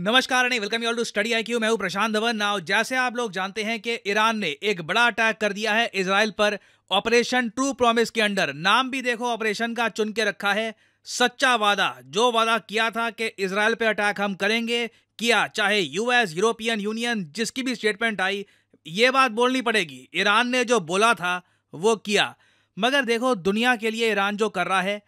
नमस्कार and welcome you all to Study I मैं हूं प्रशांत धवन नाउ जैसे आप लोग जानते हैं कि ईरान ने एक बड़ा अटैक कर दिया है इसराइल पर ऑपरेशन ट्रू प्रॉमिस के अंडर नाम भी देखो ऑपरेशन का चुन के रखा है सच्चा वादा जो वादा किया था कि इसराइल पर अटैक हम करेंगे किया चाहे यूएस यूरोपियन यूनियन जिसकी भी स्टेटमेंट आई ये बात बोलनी पड़ेगी ईरान ने जो बोला था वो किया मगर देखो दुनिया के लिए ईरान जो कर रहा है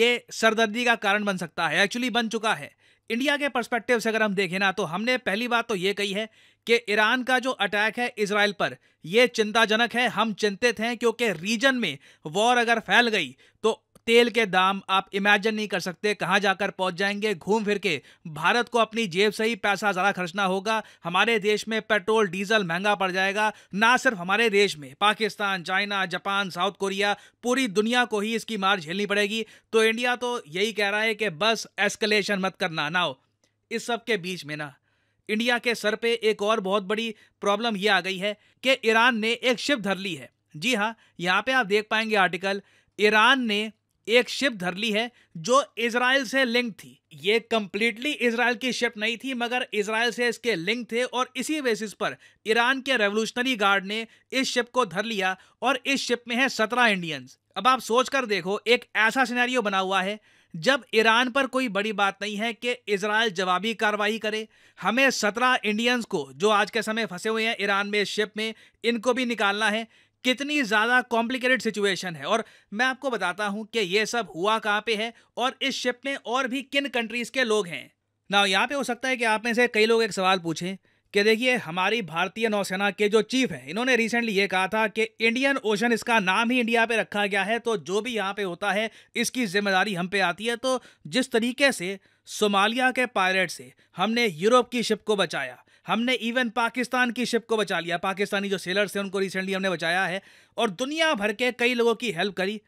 ये सरदर्दी का कारण बन सकता है एक्चुअली बन चुका है इंडिया के परस्पेक्टिव से अगर हम देखें ना तो हमने पहली बात तो ये कही है कि ईरान का जो अटैक है इसराइल पर यह चिंताजनक है हम चिंतित हैं क्योंकि रीजन में वॉर अगर फैल गई तो तेल के दाम आप इमेजिन नहीं कर सकते कहाँ जाकर पहुँच जाएंगे घूम फिर के भारत को अपनी जेब से ही पैसा ज़्यादा खर्चना होगा हमारे देश में पेट्रोल डीजल महंगा पड़ जाएगा ना सिर्फ हमारे देश में Pakistan China Japan South Korea पूरी दुनिया को ही इसकी मार झेलनी पड़ेगी तो इंडिया तो यही कह रहा है कि बस एस्केलेशन मत करना ना हो इस सब के बीच में ना इंडिया के सर पे एक और बहुत बड़ी प्रॉब्लम ये आ गई है कि ईरान ने एक शिप धर ली है जी हाँ यहाँ पे आप देख पाएंगे आर्टिकल ईरान ने एक शिप धर ली है जो इसराइल से लिंक थी ये कम्प्लीटली इसराइल की शिप नहीं थी मगर इसराइल से इसके लिंक थे और इसी बेसिस पर ईरान के रेवोल्यूशनरी गार्ड ने इस शिप को धर लिया और इस शिप में है सत्रह इंडियंस अब आप सोच कर देखो एक ऐसा सिनेरियो बना हुआ है जब ईरान पर कोई बड़ी बात नहीं है कि इसराइल जवाबी कार्रवाई करे हमें सत्रह इंडियंस को जो आज के समय फंसे हुए हैं ईरान में शिप में इनको भी निकालना है कितनी ज़्यादा कॉम्प्लिकेटेड सिचुएशन है और मैं आपको बताता हूँ कि ये सब हुआ कहाँ पे है और इस शिप में और भी किन कंट्रीज़ के लोग हैं ना यहाँ पे हो सकता है कि आप में से कई लोग एक सवाल पूछें कि देखिए हमारी भारतीय नौसेना के जो चीफ हैं इन्होंने रिसेंटली ये कहा था कि इंडियन ओशन इसका नाम ही इंडिया पे रखा गया है तो जो भी यहाँ पे होता है इसकी जिम्मेदारी हम पे आती है तो जिस तरीके से सोमालिया के पायलट से हमने यूरोप की शिप को बचाया हमने इवन पाकिस्तान की शिप को बचा लिया पाकिस्तानी जो सेलर्स हैं उनको रिसेंटली हमने बचाया है और दुनिया भर के कई लोगों की हेल्प करी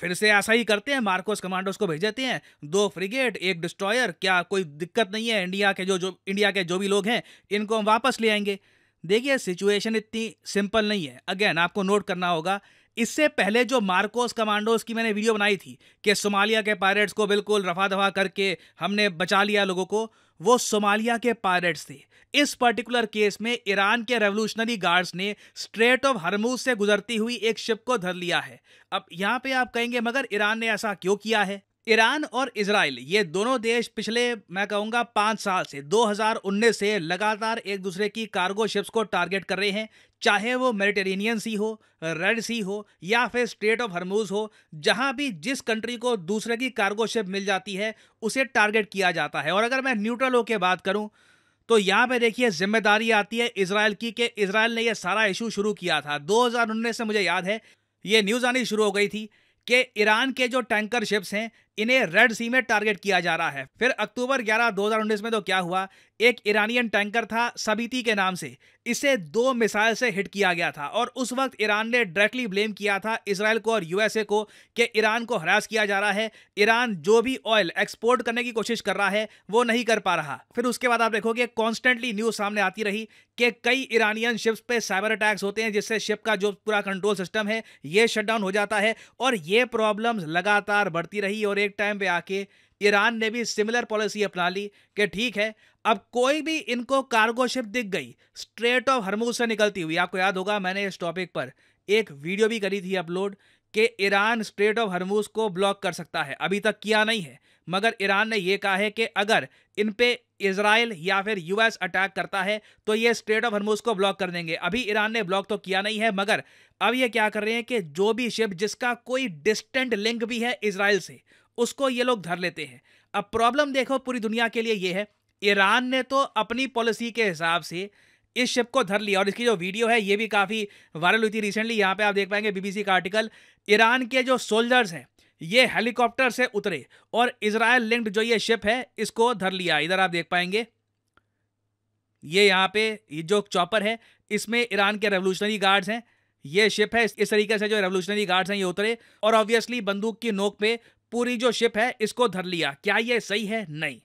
फिर से ऐसा ही करते हैं मार्कोस कमांडोस को भेज देते हैं दो फ्रिगेट एक डिस्ट्रॉयर क्या कोई दिक्कत नहीं है इंडिया के जो जो इंडिया के जो भी लोग हैं इनको हम वापस ले आएंगे देखिए सिचुएशन इतनी सिंपल नहीं है अगेन आपको नोट करना होगा इससे पहले जो मार्कोस कमांडोस की मैंने वीडियो बनाई थी कि सोमालिया के पायरेट्स को बिल्कुल रफा दफा करके हमने बचा लिया लोगों को वो सोमालिया के पायरेट्स थे इस पर्टिकुलर केस में ईरान के रेवोल्यूशनरी गार्ड्स ने स्ट्रेट ऑफ हरमूज से गुजरती हुई एक शिप को धर लिया है अब यहां पे आप कहेंगे मगर ईरान ने ऐसा क्यों किया है ईरान और इसराइल ये दोनों देश पिछले मैं कहूँगा पाँच साल से 2019 से लगातार एक दूसरे की कार्गो शिप्स को टारगेट कर रहे हैं चाहे वो मेडिटेरेनियन सी हो रेड सी हो या फिर स्ट्रेट ऑफ हरमूज हो जहाँ भी जिस कंट्री को दूसरे की कार्गो शिप मिल जाती है उसे टारगेट किया जाता है और अगर मैं न्यूट्रल होकर बात करूँ तो यहाँ पे देखिए जिम्मेदारी आती है इसराइल की कि इसराइल ने यह सारा इशू शुरू किया था 2019 से मुझे याद है ये न्यूज़ आनी शुरू हो गई थी कि ईरान के जो टैंकर शिप्स हैं इन्हें रेड सी में टारगेट किया जा रहा है फिर अक्टूबर 11 2019 में तो क्या हुआ एक ईरानियन टैंकर था सबीती के नाम से इसे दो मिसाइल से हिट किया गया था और उस वक्त ईरान ने डायरेक्टली ब्लेम किया था इसराइल को और यूएसए को कि ईरान को हरास किया जा रहा है ईरान जो भी ऑयल एक्सपोर्ट करने की कोशिश कर रहा है वो नहीं कर पा रहा फिर उसके बाद आप देखोगे कॉन्स्टेंटली न्यूज सामने आती रही कि कई ईरानियन शिप्स पे साइबर अटैक्स होते हैं जिससे शिप का जो पूरा कंट्रोल सिस्टम है ये शटडाउन हो जाता है और ये प्रॉब्लम्स लगातार बढ़ती रही और एक टाइम पे आके ईरान ने भी सिमिलर पॉलिसी अपना ली कि ठीक है अब कोई भी इनको कार्गो शिप दिख गई स्ट्रेट ऑफ हरमूज से निकलती हुई आपको याद होगा मैंने इस टॉपिक पर एक वीडियो भी करी थी अपलोड कि ईरान स्ट्रेट ऑफ हरमूज को ब्लॉक कर सकता है अभी तक किया नहीं है मगर ईरान ने यह कहा है कि अगर इन पे इसराइल या फिर यूएस अटैक करता है तो ये स्ट्रेट ऑफ हरमूज को ब्लॉक कर देंगे अभी ईरान ने ब्लॉक तो किया नहीं है मगर अब ये क्या कर रहे हैं कि जो भी शिप जिसका कोई डिस्टेंट लिंक भी है इसराइल से उसको ये लोग धर लेते हैं अब प्रॉब्लम देखो पूरी दुनिया के लिए ये है ईरान ने तो अपनी पॉलिसी के हिसाब से इस शिप को धर लिया और इसकी जो वीडियो है ये भी काफ़ी वायरल हुई थी रिसेंटली यहाँ पे आप देख पाएंगे बीबीसी का आर्टिकल ईरान के जो सोल्जर्स हैं ये हेलीकॉप्टर से उतरे और इसराइल लिंक्ड जो ये शिप है इसको धर लिया इधर आप देख पाएंगे ये यहाँ पे ये जो चॉपर है इसमें ईरान के रेवोल्यूशनरी गार्ड्स हैं ये शिप है इस तरीके से जो रेवोल्यूशनरी गार्ड्स हैं ये उतरे और ऑब्वियसली बंदूक की नोक पे पूरी जो शिप है इसको धर लिया क्या ये सही है नहीं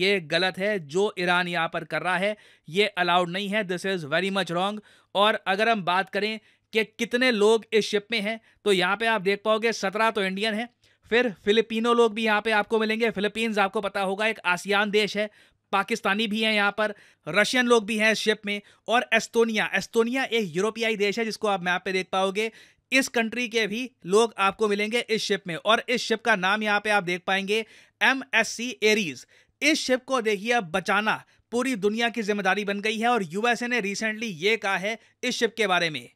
ये गलत है जो ईरान यहाँ पर कर रहा है ये अलाउड नहीं है this is very much wrong और अगर हम बात करें कि कितने लोग इस शिप में हैं तो यहाँ पे आप देख पाओगे सत्रह तो इंडियन हैं फिर फिलिपिनो लोग भी यहाँ पे आपको मिलेंगे फिलीपींस आपको पता होगा एक आसियान देश है पाकिस्तानी भी हैं यहाँ पर रशियन लोग भी हैं इस शिप में और एस्तोनिया एस्तोनिया एक यूरोपियाई देश है जिसको आप मैप पे देख पाओगे इस कंट्री के भी लोग आपको मिलेंगे इस शिप में और इस शिप का नाम यहाँ पे आप देख पाएंगे एम एस सी एरीज इस शिप को देखिए बचाना पूरी दुनिया की जिम्मेदारी बन गई है और यूएसए ने रिसेंटली ये कहा है इस शिप के बारे में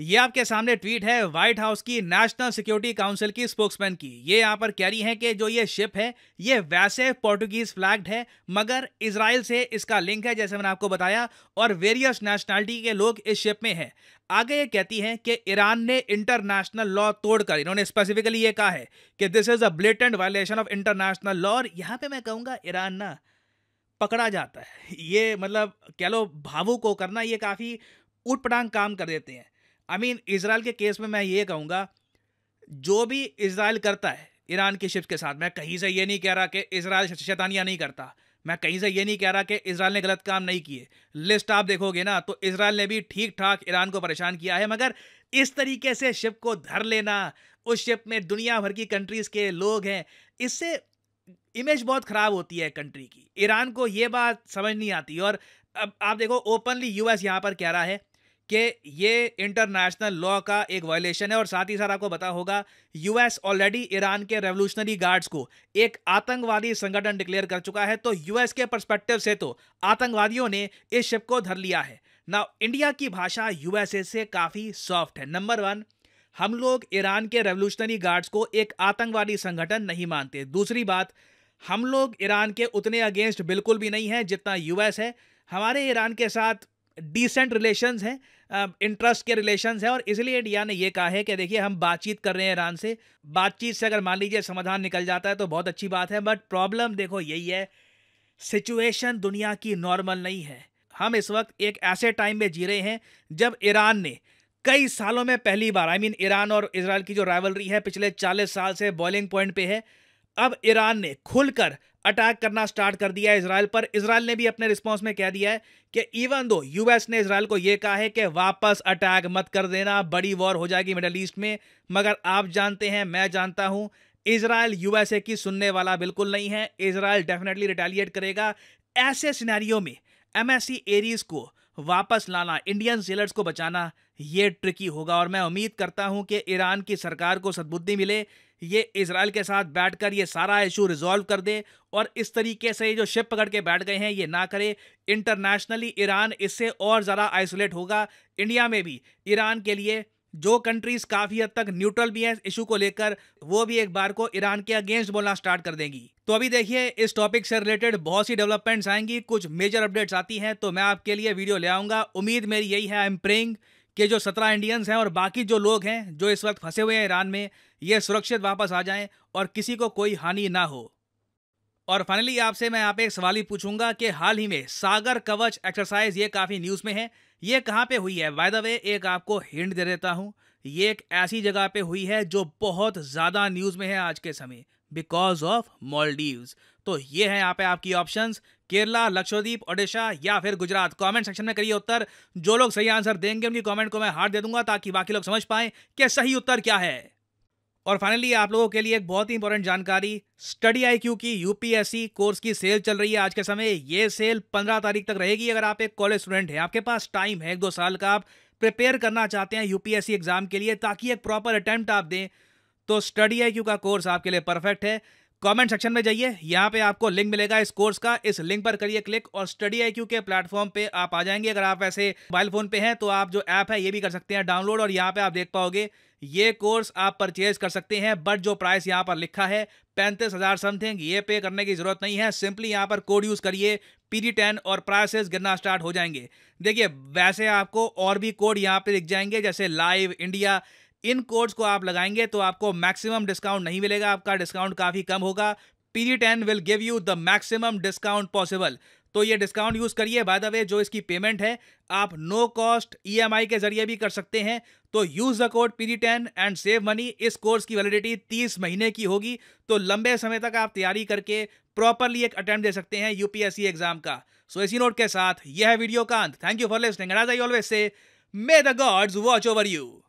ये आपके सामने ट्वीट है व्हाइट हाउस की नेशनल सिक्योरिटी काउंसिल की स्पोक्समैन की ये यहाँ पर कह रही है कि जो ये शिप है ये वैसे पोर्टुगीज फ्लैग्ड है मगर इसराइल से इसका लिंक है जैसे मैंने आपको बताया और वेरियस नेशनैलिटी के लोग इस शिप में हैं आगे ये कहती हैं कि ईरान ने इंटरनेशनल लॉ तोड़कर इन्होंने स्पेसिफिकली ये कहा है कि this is a blatant violation of international law और यहाँ पे मैं कहूँगा ईरान ना पकड़ा जाता है ये मतलब कह लो भावुक को करना ये काफ़ी उटपटांग काम कर देते हैं आई मीन इसराइल के केस में मैं ये कहूँगा जो भी इसराइल करता है ईरान की शिप के साथ मैं कहीं से ये नहीं कह रहा कि इसराइल शैतानियाँ नहीं करता मैं कहीं से ये नहीं कह रहा कि इसराइल ने गलत काम नहीं किए लिस्ट आप देखोगे ना तो इसराइल ने भी ठीक ठाक ईरान को परेशान किया है मगर इस तरीके से शिप को धर लेना उस शिप में दुनिया भर की कंट्रीज़ के लोग हैं इससे इमेज बहुत ख़राब होती है कंट्री की ईरान को ये बात समझ नहीं आती और अब आप देखो ओपनली यूएस यहाँ पर कह रहा है कि ये इंटरनेशनल लॉ का एक वायलेशन है और साथ ही साथ आपको बता होगा यूएस ऑलरेडी ईरान के रेवोल्यूशनरी गार्ड्स को एक आतंकवादी संगठन डिक्लेयर कर चुका है तो यूएस के परस्पेक्टिव से तो आतंकवादियों ने इस शिप को धर लिया है ना इंडिया की भाषा यूएसए से काफ़ी सॉफ्ट है नंबर वन हम लोग ईरान के रेवोल्यूशनरी गार्ड्स को एक आतंकवादी संगठन नहीं मानते दूसरी बात हम लोग ईरान के उतने अगेंस्ट बिल्कुल भी नहीं हैं जितना यूएस है हमारे ईरान के साथ डिसेंट रिलेशन हैं इंटरेस्ट के रिलेशन हैं और इसलिए इंडिया ने यह कहा है कि देखिए हम बातचीत कर रहे हैं ईरान से बातचीत से अगर मान लीजिए समाधान निकल जाता है तो बहुत अच्छी बात है बट प्रॉब्लम देखो यही है सिचुएशन दुनिया की नॉर्मल नहीं है हम इस वक्त एक ऐसे टाइम में जी रहे हैं जब ईरान ने कई सालों में पहली बार आई मीन ईरान और इसराइल की जो राइवलरी है पिछले 40 साल से बॉइलिंग पॉइंट पे है अब ईरान ने खुलकर अटैक करना स्टार्ट कर दिया है इसराइल पर इसराइल ने भी अपने रिस्पांस में कह दिया है कि इवन दो यूएस ने इसराइल को यह कहा है कि वापस अटैक मत कर देना बड़ी वॉर हो जाएगी मिडल ईस्ट में मगर आप जानते हैं मैं जानता हूं इसराइल यूएसए की सुनने वाला बिल्कुल नहीं है इसराइल डेफिनेटली रिटेलिएट करेगा ऐसे सिनेरियो में एमएससी एरीज को वापस लाना इंडियन सेलर्स को बचाना ये ट्रिकी होगा और मैं उम्मीद करता हूं कि ईरान की सरकार को सद्बुद्धि मिले ये इसराइल के साथ बैठकर ये सारा इशू रिजॉल्व कर दे और इस तरीके से ये जो शिप पकड़ के बैठ गए हैं ये ना करे इंटरनेशनली ईरान इससे और ज़रा आइसोलेट होगा इंडिया में भी ईरान के लिए जो कंट्रीज काफी हद तक न्यूट्रल भी हैं इशू को लेकर वो भी एक बार को ईरान के अगेंस्ट बोलना स्टार्ट कर देंगी तो अभी देखिए इस टॉपिक से रिलेटेड बहुत सी डेवलपमेंट्स आएंगी कुछ मेजर अपडेट्स आती हैं तो मैं आपके लिए वीडियो ले आऊंगा उम्मीद मेरी यही है आई एम प्रेइंग के जो सत्रह इंडियंस हैं और बाकी जो लोग हैं जो इस वक्त फंसे हुए हैं ईरान में ये सुरक्षित वापस आ जाएं और किसी को कोई हानि ना हो और फाइनली आपसे मैं यहाँ पे एक सवाल ही पूछूंगा कि हाल ही में सागर कवच एक्सरसाइज ये काफ़ी न्यूज़ में है ये कहाँ पे हुई है बाय द वे एक आपको हिंट दे देता हूँ ये एक ऐसी जगह पे हुई है जो बहुत ज़्यादा न्यूज़ में है आज के समय बिकॉज ऑफ मॉलडीव्स तो ये है यहाँ पे आपकी ऑप्शंस केरला लक्षद्वीप ओडिशा या फिर गुजरात कमेंट सेक्शन में करिए उत्तर जो लोग सही आंसर देंगे उनकी कमेंट को मैं हार दे दूंगा ताकि बाकी लोग समझ पाएं कि सही उत्तर क्या है और फाइनली आप लोगों के लिए एक बहुत ही इंपॉर्टेंट जानकारी स्टडी आई क्यू की यूपीएससी कोर्स की सेल चल रही है आज के समय ये सेल पंद्रह तारीख तक रहेगी अगर आप एक कॉलेज स्टूडेंट हैं आपके पास टाइम है एक दो साल का आप प्रिपेयर करना चाहते हैं यूपीएससी एग्जाम के लिए ताकि एक प्रॉपर अटैम्प्ट आप दें तो स्टडी आई का कोर्स आपके लिए परफेक्ट है कमेंट सेक्शन में जाइए यहाँ पे आपको लिंक मिलेगा इस कोर्स का इस लिंक पर करिए क्लिक और स्टडी आई के प्लेटफॉर्म पे आप आ जाएंगे अगर आप ऐसे मोबाइल फोन पे हैं तो आप जो ऐप है ये भी कर सकते हैं डाउनलोड और यहाँ पे आप देख पाओगे ये कोर्स आप परचेज कर सकते हैं बट जो प्राइस यहाँ पर लिखा है पैंतीस हज़ार समथिंग ये पे करने की ज़रूरत नहीं है सिंपली यहाँ पर कोड यूज़ करिए पीडी टेन और प्राइसेस गिरना स्टार्ट हो जाएंगे देखिए वैसे आपको और भी कोड यहाँ पे दिख जाएंगे जैसे लाइव इंडिया इन कोड्स को आप लगाएंगे तो आपको मैक्सिमम डिस्काउंट नहीं मिलेगा आपका डिस्काउंट काफ़ी कम होगा PD ten will give you the maximum discount possible तो ये डिस्काउंट यूज़ करिए बाय द वे जो इसकी पेमेंट है आप नो कॉस्ट ईएमआई के जरिए भी कर सकते हैं तो use the code PD ten and save money इस कोर्स की वैलिडिटी तीस महीने की होगी तो लंबे समय तक आप तैयारी करके प्रॉपरली एक अटैम्प्ट दे सकते हैं यूपीएससी एग्जाम का सो इसी नोट के साथ यह है वीडियो का अंत thank you for listening always से may the gods watch over you